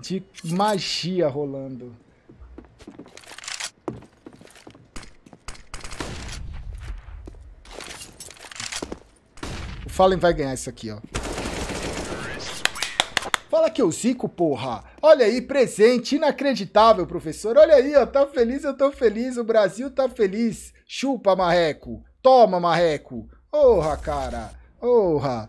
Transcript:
de magia rolando. O Fallen vai ganhar isso aqui, ó. Fala que eu zico, porra. Olha aí, presente, inacreditável, professor. Olha aí, ó, tá feliz, eu tô feliz, o Brasil tá feliz. Chupa, marreco. Toma, marreco. Porra, cara. Porra.